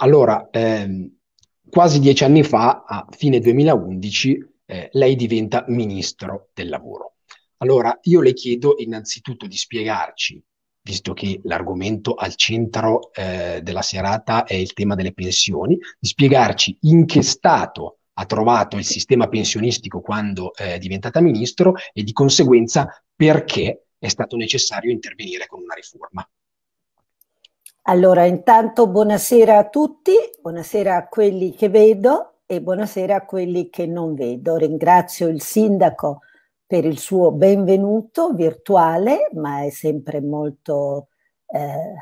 Allora, ehm, quasi dieci anni fa, a fine 2011, eh, lei diventa ministro del lavoro. Allora, io le chiedo innanzitutto di spiegarci, visto che l'argomento al centro eh, della serata è il tema delle pensioni, di spiegarci in che stato ha trovato il sistema pensionistico quando eh, è diventata ministro e di conseguenza perché è stato necessario intervenire con una riforma. Allora, intanto buonasera a tutti, buonasera a quelli che vedo e buonasera a quelli che non vedo. Ringrazio il sindaco per il suo benvenuto virtuale, ma è sempre molto, eh,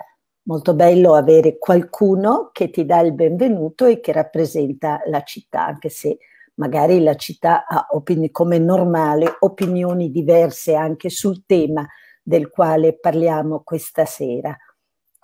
molto bello avere qualcuno che ti dà il benvenuto e che rappresenta la città, anche se magari la città ha, come normale, opinioni diverse anche sul tema del quale parliamo questa sera.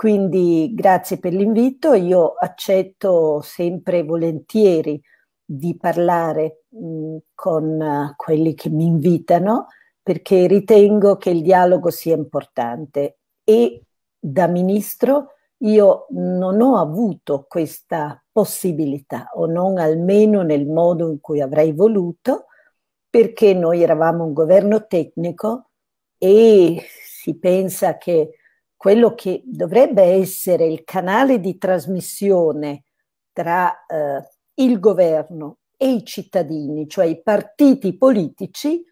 Quindi grazie per l'invito, io accetto sempre volentieri di parlare mh, con uh, quelli che mi invitano perché ritengo che il dialogo sia importante e da ministro io non ho avuto questa possibilità o non almeno nel modo in cui avrei voluto perché noi eravamo un governo tecnico e si pensa che quello che dovrebbe essere il canale di trasmissione tra eh, il governo e i cittadini, cioè i partiti politici,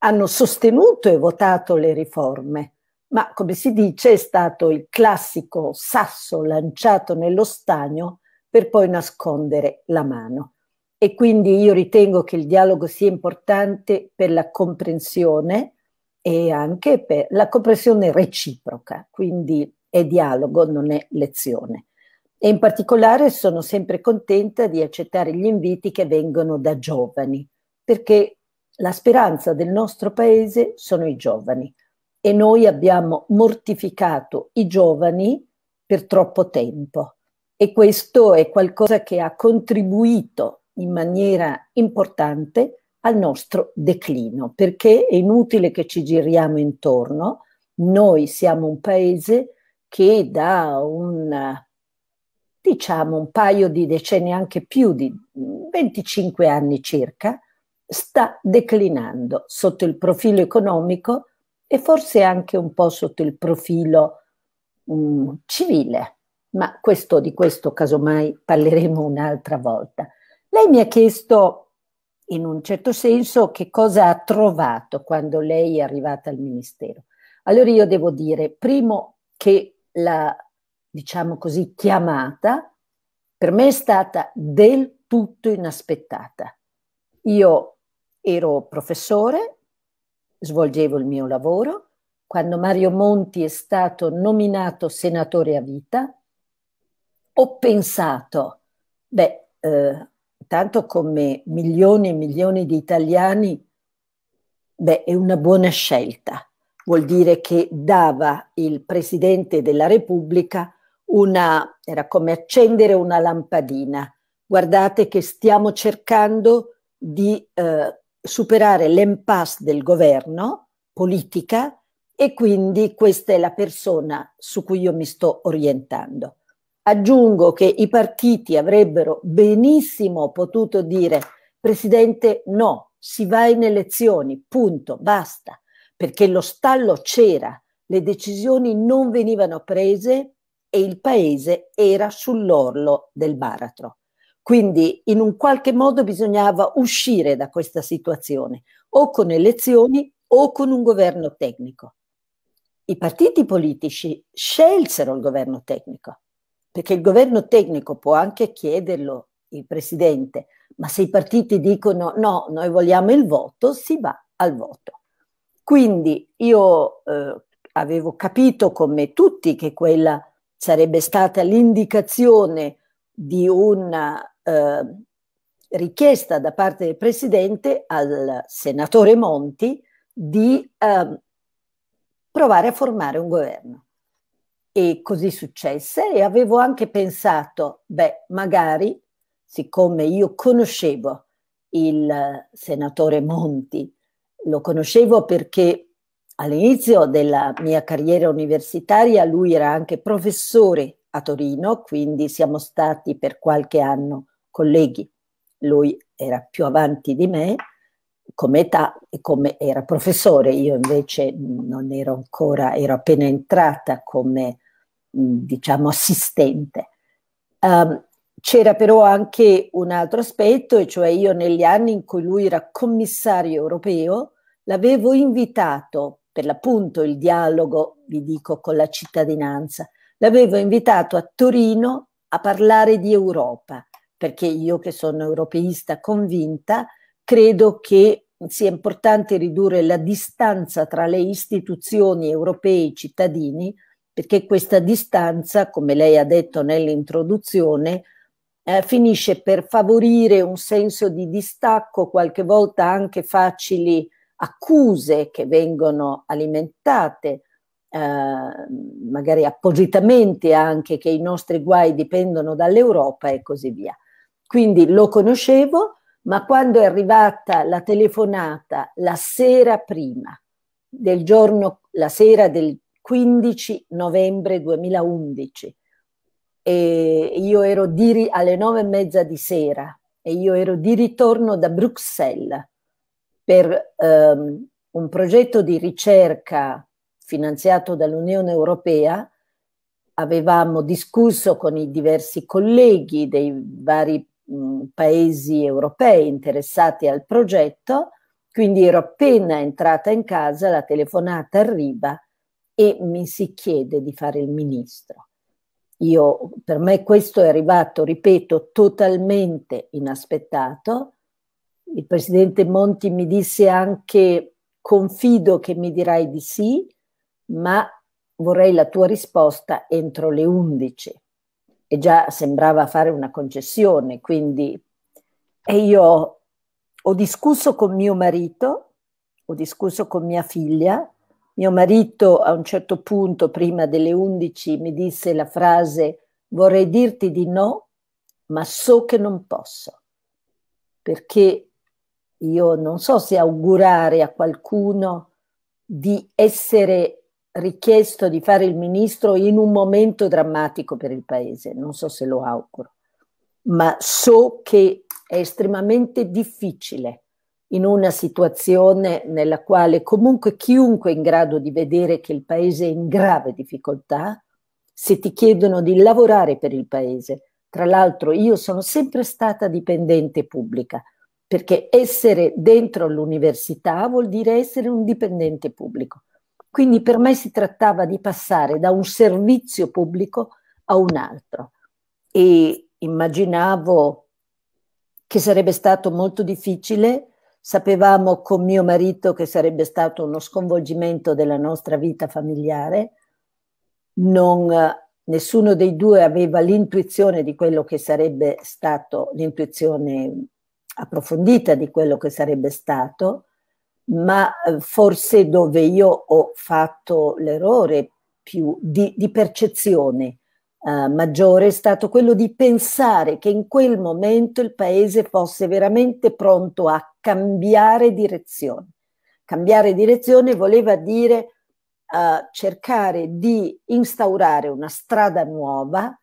hanno sostenuto e votato le riforme, ma come si dice è stato il classico sasso lanciato nello stagno per poi nascondere la mano. E quindi io ritengo che il dialogo sia importante per la comprensione, e anche per la comprensione reciproca, quindi è dialogo, non è lezione. E in particolare sono sempre contenta di accettare gli inviti che vengono da giovani, perché la speranza del nostro paese sono i giovani e noi abbiamo mortificato i giovani per troppo tempo e questo è qualcosa che ha contribuito in maniera importante al nostro declino, perché è inutile che ci giriamo intorno, noi siamo un paese che da un, diciamo, un paio di decenni, anche più di 25 anni circa, sta declinando sotto il profilo economico e forse anche un po' sotto il profilo um, civile, ma questo, di questo casomai parleremo un'altra volta. Lei mi ha chiesto in un certo senso che cosa ha trovato quando lei è arrivata al Ministero. Allora io devo dire, primo, che la, diciamo così, chiamata per me è stata del tutto inaspettata. Io ero professore, svolgevo il mio lavoro, quando Mario Monti è stato nominato senatore a vita, ho pensato, beh, eh, intanto come milioni e milioni di italiani, beh, è una buona scelta. Vuol dire che dava il Presidente della Repubblica una, era come accendere una lampadina. Guardate che stiamo cercando di eh, superare l'impasse del governo politica e quindi questa è la persona su cui io mi sto orientando. Aggiungo che i partiti avrebbero benissimo potuto dire Presidente no, si va in elezioni, punto, basta, perché lo stallo c'era, le decisioni non venivano prese e il paese era sull'orlo del baratro. Quindi in un qualche modo bisognava uscire da questa situazione, o con elezioni o con un governo tecnico. I partiti politici scelsero il governo tecnico perché il governo tecnico può anche chiederlo il presidente, ma se i partiti dicono no, noi vogliamo il voto, si va al voto. Quindi io eh, avevo capito come tutti che quella sarebbe stata l'indicazione di una eh, richiesta da parte del presidente al senatore Monti di eh, provare a formare un governo e così successe e avevo anche pensato, beh, magari, siccome io conoscevo il eh, senatore Monti, lo conoscevo perché all'inizio della mia carriera universitaria lui era anche professore a Torino, quindi siamo stati per qualche anno colleghi. Lui era più avanti di me come età e come era professore, io invece non ero ancora, ero appena entrata come professore diciamo, assistente. Um, c'era però anche un altro aspetto, e cioè io negli anni in cui lui era commissario europeo, l'avevo invitato per l'appunto il dialogo, vi dico, con la cittadinanza, l'avevo invitato a Torino a parlare di Europa, perché io che sono europeista convinta, credo che sia importante ridurre la distanza tra le istituzioni europee e i cittadini, perché questa distanza, come lei ha detto nell'introduzione, eh, finisce per favorire un senso di distacco, qualche volta anche facili accuse che vengono alimentate, eh, magari appositamente anche che i nostri guai dipendono dall'Europa e così via. Quindi lo conoscevo, ma quando è arrivata la telefonata la sera prima del giorno, la sera del 15 novembre 2011 e io ero di, alle nove e mezza di sera e io ero di ritorno da Bruxelles per ehm, un progetto di ricerca finanziato dall'Unione Europea. Avevamo discusso con i diversi colleghi dei vari mh, mm, paesi europei interessati al progetto, quindi ero appena entrata in casa, la telefonata arriva e mi si chiede di fare il ministro. Io, per me questo è arrivato, ripeto, totalmente inaspettato. Il presidente Monti mi disse anche confido che mi dirai di sì, ma vorrei la tua risposta entro le 11. E già sembrava fare una concessione, quindi e io ho discusso con mio marito, ho discusso con mia figlia, mio marito a un certo punto, prima delle 11, mi disse la frase vorrei dirti di no, ma so che non posso, perché io non so se augurare a qualcuno di essere richiesto di fare il ministro in un momento drammatico per il paese, non so se lo auguro, ma so che è estremamente difficile in una situazione nella quale comunque chiunque è in grado di vedere che il paese è in grave difficoltà, se ti chiedono di lavorare per il paese. Tra l'altro io sono sempre stata dipendente pubblica, perché essere dentro l'università vuol dire essere un dipendente pubblico. Quindi per me si trattava di passare da un servizio pubblico a un altro e immaginavo che sarebbe stato molto difficile Sapevamo con mio marito che sarebbe stato uno sconvolgimento della nostra vita familiare, non, nessuno dei due aveva l'intuizione di quello che sarebbe stato, l'intuizione approfondita di quello che sarebbe stato, ma eh, forse dove io ho fatto l'errore più di, di percezione eh, maggiore è stato quello di pensare che in quel momento il paese fosse veramente pronto a cambiare direzione. Cambiare direzione voleva dire eh, cercare di instaurare una strada nuova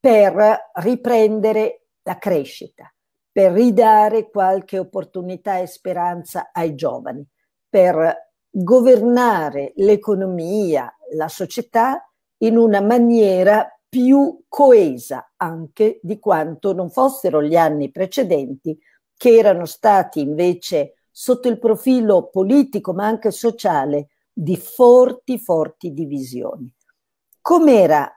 per riprendere la crescita, per ridare qualche opportunità e speranza ai giovani, per governare l'economia, la società in una maniera più coesa anche di quanto non fossero gli anni precedenti, che erano stati invece sotto il profilo politico ma anche sociale di forti, forti divisioni. Com'era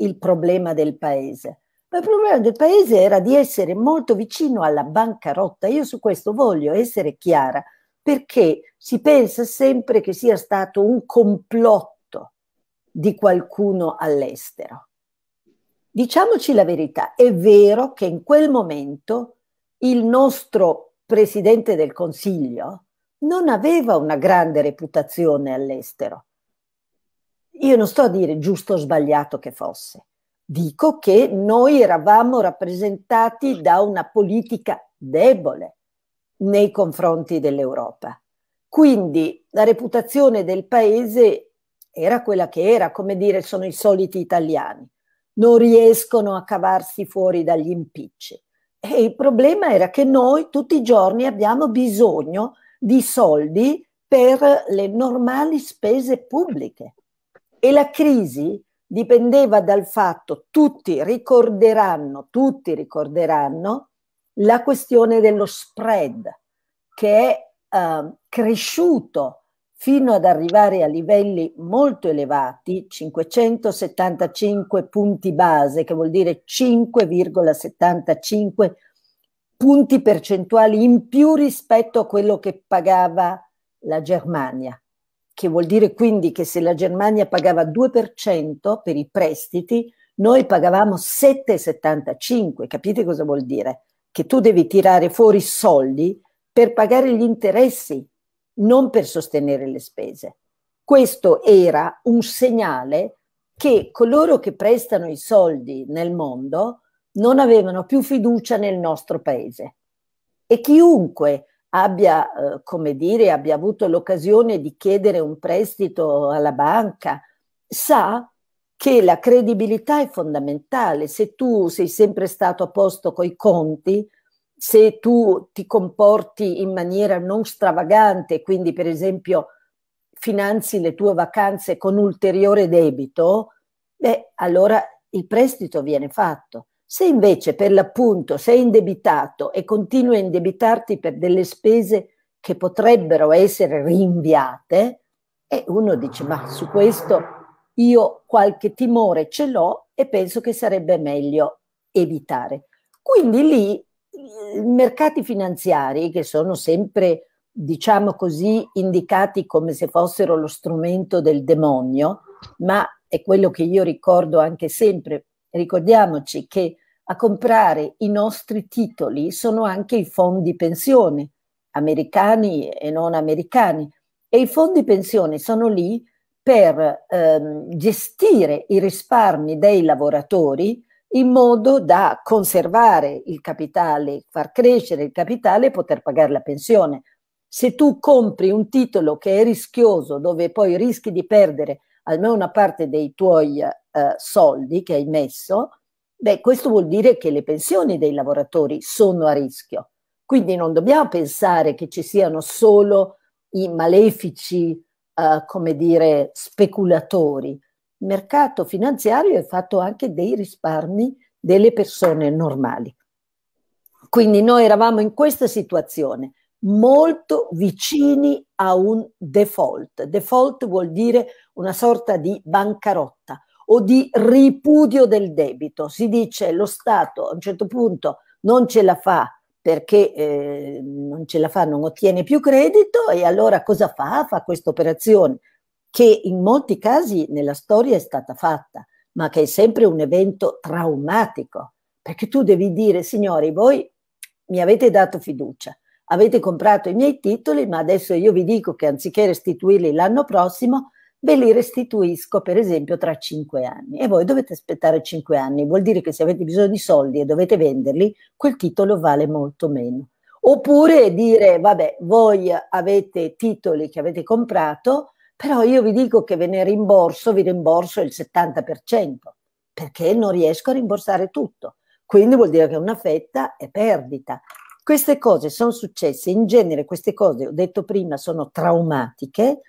il problema del paese? Il problema del paese era di essere molto vicino alla bancarotta. Io su questo voglio essere chiara perché si pensa sempre che sia stato un complotto di qualcuno all'estero. Diciamoci la verità, è vero che in quel momento il nostro Presidente del Consiglio non aveva una grande reputazione all'estero. Io non sto a dire giusto o sbagliato che fosse, dico che noi eravamo rappresentati da una politica debole nei confronti dell'Europa. Quindi la reputazione del paese era quella che era, come dire, sono i soliti italiani non riescono a cavarsi fuori dagli impicci. E il problema era che noi tutti i giorni abbiamo bisogno di soldi per le normali spese pubbliche. E la crisi dipendeva dal fatto, tutti ricorderanno, tutti ricorderanno, la questione dello spread che è eh, cresciuto fino ad arrivare a livelli molto elevati, 575 punti base, che vuol dire 5,75 punti percentuali in più rispetto a quello che pagava la Germania, che vuol dire quindi che se la Germania pagava 2% per i prestiti, noi pagavamo 7,75, capite cosa vuol dire? Che tu devi tirare fuori soldi per pagare gli interessi non per sostenere le spese. Questo era un segnale che coloro che prestano i soldi nel mondo non avevano più fiducia nel nostro paese. E chiunque abbia, eh, come dire, abbia avuto l'occasione di chiedere un prestito alla banca sa che la credibilità è fondamentale. Se tu sei sempre stato a posto coi conti, se tu ti comporti in maniera non stravagante, quindi per esempio finanzi le tue vacanze con ulteriore debito, beh, allora il prestito viene fatto. Se invece per l'appunto sei indebitato e continui a indebitarti per delle spese che potrebbero essere rinviate, e uno dice, ma su questo io qualche timore ce l'ho e penso che sarebbe meglio evitare. Quindi lì i mercati finanziari, che sono sempre, diciamo così, indicati come se fossero lo strumento del demonio, ma è quello che io ricordo anche sempre. Ricordiamoci che a comprare i nostri titoli sono anche i fondi pensione, americani e non americani. E i fondi pensione sono lì per ehm, gestire i risparmi dei lavoratori in modo da conservare il capitale, far crescere il capitale e poter pagare la pensione. Se tu compri un titolo che è rischioso, dove poi rischi di perdere almeno una parte dei tuoi eh, soldi che hai messo, beh, questo vuol dire che le pensioni dei lavoratori sono a rischio. Quindi non dobbiamo pensare che ci siano solo i malefici, eh, come dire, speculatori, mercato finanziario è fatto anche dei risparmi delle persone normali. Quindi noi eravamo in questa situazione molto vicini a un default. Default vuol dire una sorta di bancarotta o di ripudio del debito. Si dice lo Stato a un certo punto non ce la fa perché eh, non ce la fa, non ottiene più credito e allora cosa fa? Fa questa operazione che in molti casi nella storia è stata fatta, ma che è sempre un evento traumatico, perché tu devi dire, signori, voi mi avete dato fiducia, avete comprato i miei titoli, ma adesso io vi dico che anziché restituirli l'anno prossimo, ve li restituisco per esempio tra cinque anni e voi dovete aspettare cinque anni, vuol dire che se avete bisogno di soldi e dovete venderli, quel titolo vale molto meno. Oppure dire, vabbè, voi avete titoli che avete comprato, però io vi dico che ve ne rimborso, vi rimborso il 70%, perché non riesco a rimborsare tutto. Quindi vuol dire che una fetta è perdita. Queste cose sono successe, in genere queste cose, ho detto prima, sono traumatiche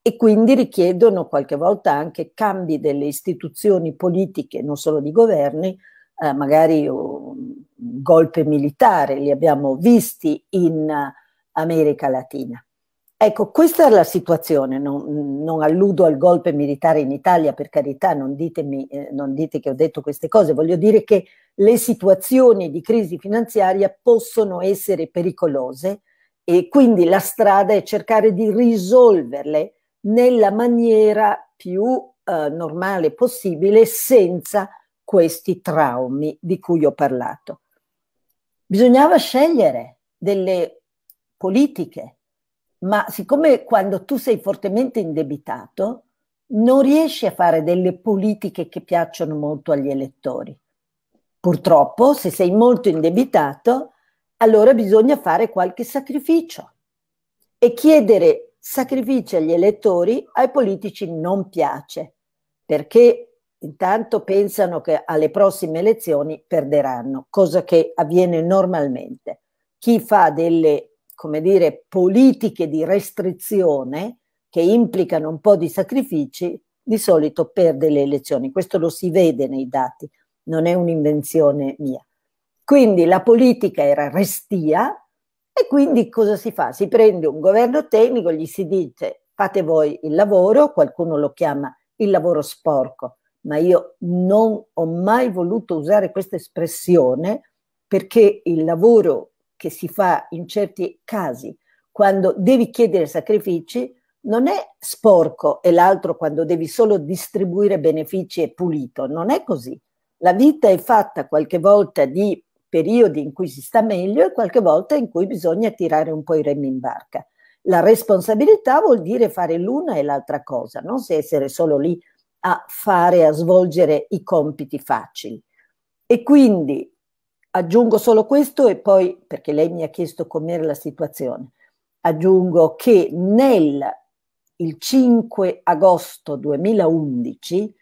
e quindi richiedono qualche volta anche cambi delle istituzioni politiche, non solo di governi, eh, magari un uh, golpe militare, li abbiamo visti in America Latina. Ecco, questa è la situazione, non, non, alludo al golpe militare in Italia, per carità, non, ditemi, eh, non dite che ho detto queste cose, voglio dire che le situazioni di crisi finanziaria possono essere pericolose e quindi la strada è cercare di risolverle nella maniera più eh, normale possibile senza questi traumi di cui ho parlato. Bisognava scegliere delle politiche ma siccome quando tu sei fortemente indebitato, non riesci a fare delle politiche che piacciono molto agli elettori. Purtroppo, se sei molto indebitato, allora bisogna fare qualche sacrificio e chiedere sacrifici agli elettori ai politici non piace, perché intanto pensano che alle prossime elezioni perderanno, cosa che avviene normalmente. Chi fa delle come dire, politiche di restrizione che implicano un po' di sacrifici, di solito perde le elezioni. Questo lo si vede nei dati, non è un'invenzione mia. Quindi la politica era restia e quindi cosa si fa? Si prende un governo tecnico, gli si dice fate voi il lavoro, qualcuno lo chiama il lavoro sporco, ma io non ho mai voluto usare questa espressione perché il lavoro che si fa in certi casi quando devi chiedere sacrifici non è sporco e l'altro quando devi solo distribuire benefici è pulito, non è così. La vita è fatta qualche volta di periodi in cui si sta meglio e qualche volta in cui bisogna tirare un po' i remi in barca. La responsabilità vuol dire fare l'una e l'altra cosa, non se essere solo lì a fare, a svolgere i compiti facili. E quindi Aggiungo solo questo e poi, perché lei mi ha chiesto com'era la situazione, aggiungo che nel 5 agosto 2011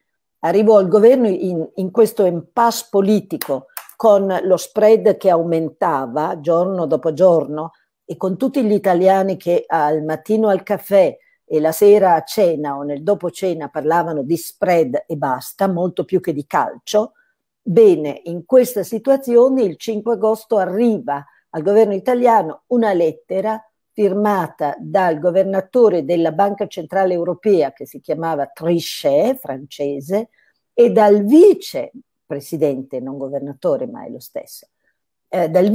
arrivò al governo in, in questo impasse politico con lo spread che aumentava giorno dopo giorno e con tutti gli italiani che al mattino al caffè e la sera a cena o nel dopo cena parlavano di spread e basta, molto più che di calcio, Bene, in questa situazione il 5 agosto arriva al governo italiano una lettera firmata dal governatore della Banca Centrale Europea che si chiamava Trichet, francese, e dal vice presidente, non governatore ma è lo stesso, eh, dal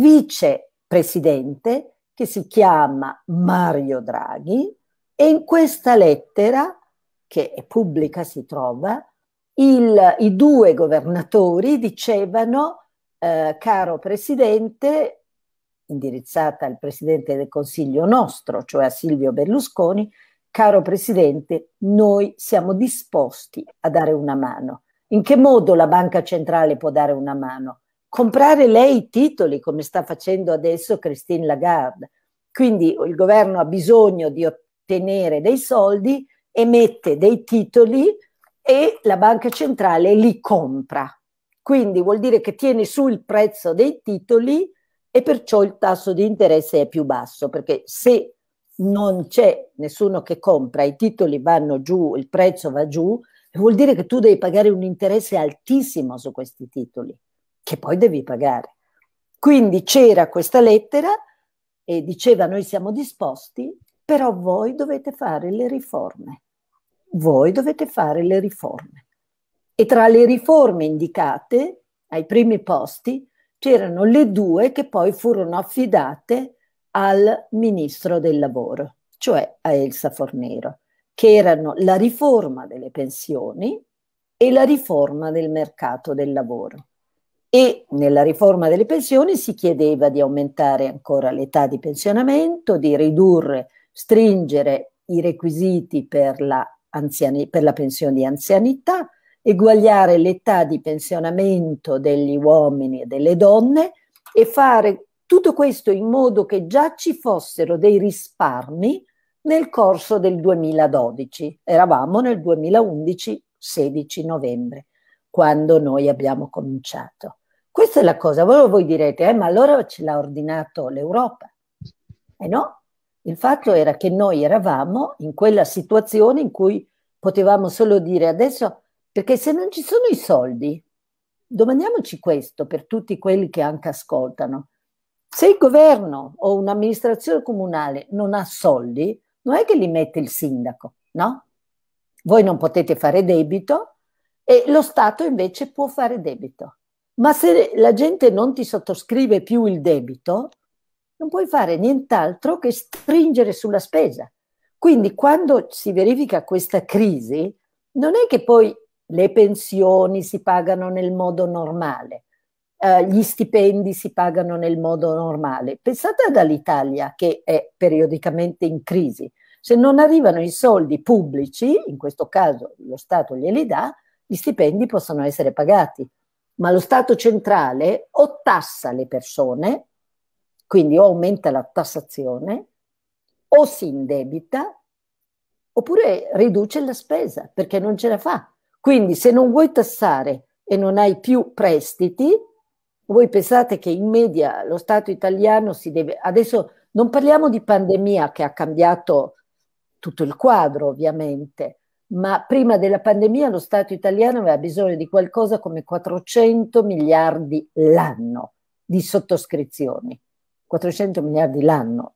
presidente che si chiama Mario Draghi e in questa lettera, che è pubblica si trova, il, i due governatori dicevano, eh, caro Presidente, indirizzata al Presidente del Consiglio nostro, cioè a Silvio Berlusconi, caro Presidente, noi siamo disposti a dare una mano. In che modo la Banca Centrale può dare una mano? Comprare lei i titoli, come sta facendo adesso Christine Lagarde. Quindi il governo ha bisogno di ottenere dei soldi, emette dei titoli e la banca centrale li compra. Quindi vuol dire che tiene su il prezzo dei titoli e perciò il tasso di interesse è più basso, perché se non c'è nessuno che compra, i titoli vanno giù, il prezzo va giù, vuol dire che tu devi pagare un interesse altissimo su questi titoli, che poi devi pagare. Quindi c'era questa lettera e diceva noi siamo disposti, però voi dovete fare le riforme voi dovete fare le riforme. E tra le riforme indicate, ai primi posti, c'erano le due che poi furono affidate al ministro del lavoro, cioè a Elsa Fornero, che erano la riforma delle pensioni e la riforma del mercato del lavoro. E nella riforma delle pensioni si chiedeva di aumentare ancora l'età di pensionamento, di ridurre, stringere i requisiti per la anziani, per la pensione di anzianità, eguagliare l'età di pensionamento degli uomini e delle donne e fare tutto questo in modo che già ci fossero dei risparmi nel corso del 2012. Eravamo nel 2011, 16 novembre, quando noi abbiamo cominciato. Questa è la cosa. Voi, voi direte, eh, ma allora ce l'ha ordinato l'Europa. E eh no, il fatto era che noi eravamo in quella situazione in cui potevamo solo dire adesso, perché se non ci sono i soldi, domandiamoci questo per tutti quelli che anche ascoltano. Se il governo o un'amministrazione comunale non ha soldi, non è che li mette il sindaco, no? Voi non potete fare debito e lo Stato invece può fare debito. Ma se la gente non ti sottoscrive più il debito, non puoi fare nient'altro che stringere sulla spesa. Quindi quando si verifica questa crisi, non è che poi le pensioni si pagano nel modo normale, eh, gli stipendi si pagano nel modo normale. Pensate all'Italia che è periodicamente in crisi. Se non arrivano i soldi pubblici, in questo caso lo Stato glieli dà, gli stipendi possono essere pagati. Ma lo Stato centrale o tassa le persone quindi o aumenta la tassazione o si indebita oppure riduce la spesa perché non ce la fa. Quindi se non vuoi tassare e non hai più prestiti, voi pensate che in media lo Stato italiano si deve... Adesso non parliamo di pandemia che ha cambiato tutto il quadro ovviamente, ma prima della pandemia lo Stato italiano aveva bisogno di qualcosa come 400 miliardi l'anno di sottoscrizioni. 400 miliardi l'anno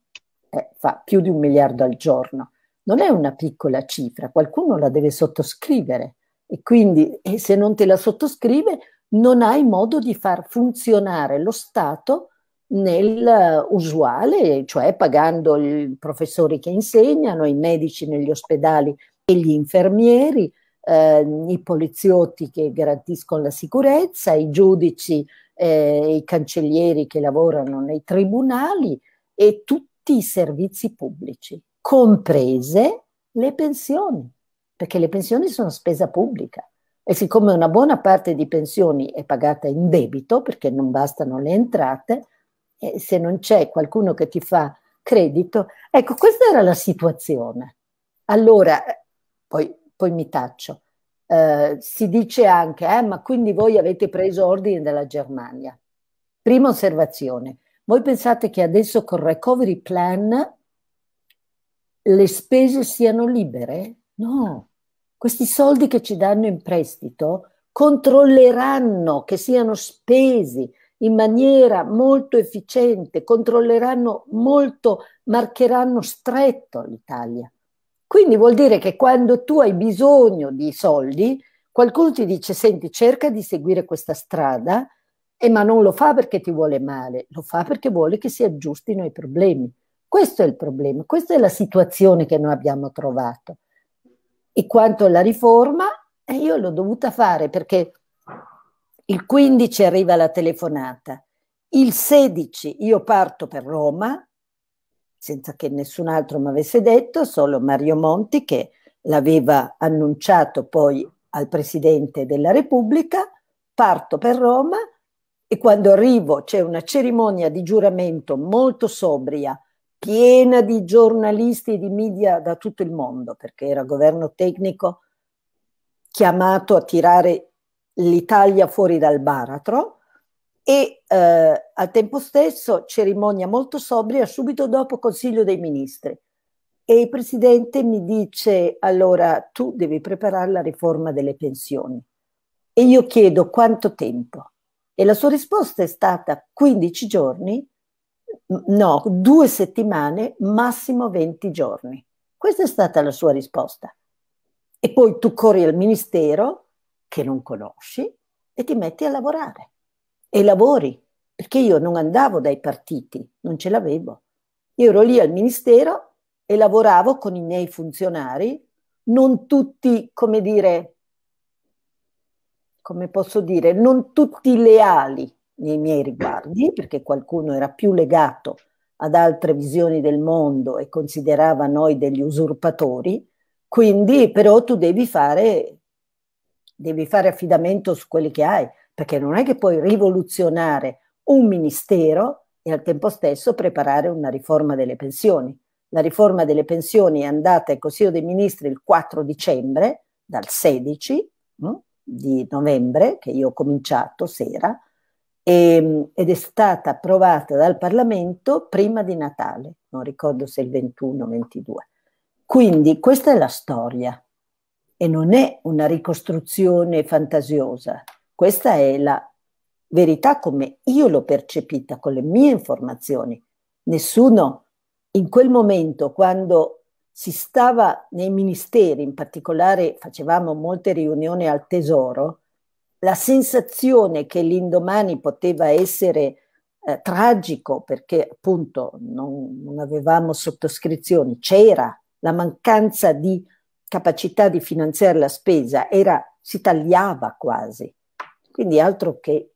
eh, fa più di un miliardo al giorno. Non è una piccola cifra, qualcuno la deve sottoscrivere e quindi e eh, se non te la sottoscrive non hai modo di far funzionare lo Stato nel eh, usuale, cioè pagando i professori che insegnano, i medici negli ospedali e gli infermieri, eh, i poliziotti che garantiscono la sicurezza, i giudici eh, i cancellieri che lavorano nei tribunali e tutti i servizi pubblici, comprese le pensioni, perché le pensioni sono spesa pubblica e siccome una buona parte di pensioni è pagata in debito perché non bastano le entrate, e se non c'è qualcuno che ti fa credito, ecco questa era la situazione. Allora, eh, poi, poi mi taccio. Eh, si dice anche, eh, ma quindi voi avete preso ordine dalla Germania. Prima osservazione, voi pensate che adesso con il recovery plan le spese siano libere? No, questi soldi che ci danno in prestito controlleranno che siano spesi in maniera molto efficiente, controlleranno molto, marcheranno stretto l'Italia. Quindi vuol dire che quando tu hai bisogno di soldi, qualcuno ti dice, senti, cerca di seguire questa strada, eh, ma non lo fa perché ti vuole male, lo fa perché vuole che si aggiustino i problemi. Questo è il problema, questa è la situazione che noi abbiamo trovato. E quanto alla riforma, eh, io l'ho dovuta fare perché il 15 arriva la telefonata, il 16 io parto per Roma, senza che nessun altro mi avesse detto, solo Mario Monti che l'aveva annunciato poi al Presidente della Repubblica, parto per Roma e quando arrivo c'è una cerimonia di giuramento molto sobria, piena di giornalisti e di media da tutto il mondo, perché era governo tecnico chiamato a tirare l'Italia fuori dal baratro e eh, al tempo stesso cerimonia molto sobria, subito dopo Consiglio dei Ministri. E il Presidente mi dice allora tu devi preparare la riforma delle pensioni. E io chiedo quanto tempo. E la sua risposta è stata 15 giorni, no, due settimane, massimo 20 giorni. Questa è stata la sua risposta. E poi tu corri al ministero che non conosci e ti metti a lavorare e lavori, perché io non andavo dai partiti, non ce l'avevo. Io ero lì al ministero e lavoravo con i miei funzionari, non tutti, come dire, come posso dire, non tutti leali nei miei riguardi, perché qualcuno era più legato ad altre visioni del mondo e considerava noi degli usurpatori, quindi però tu devi fare, devi fare affidamento su quelli che hai perché non è che puoi rivoluzionare un ministero e al tempo stesso preparare una riforma delle pensioni. La riforma delle pensioni è andata al Consiglio dei Ministri il 4 dicembre, dal 16 mh, mm, di novembre, che io ho cominciato sera, e, ehm, ed è stata approvata dal Parlamento prima di Natale, non ricordo se il 21 o 22. Quindi questa è la storia e non è una ricostruzione fantasiosa, questa è la verità come io l'ho percepita con le mie informazioni. Nessuno in quel momento, quando si stava nei ministeri, in particolare facevamo molte riunioni al tesoro, la sensazione che l'indomani poteva essere eh, tragico perché appunto non, non avevamo sottoscrizioni, c'era la mancanza di capacità di finanziare la spesa, era, si tagliava quasi quindi altro che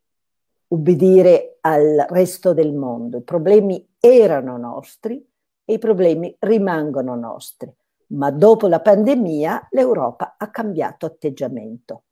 ubbidire al resto del mondo. I problemi erano nostri e i problemi rimangono nostri. Ma dopo la pandemia l'Europa ha cambiato atteggiamento.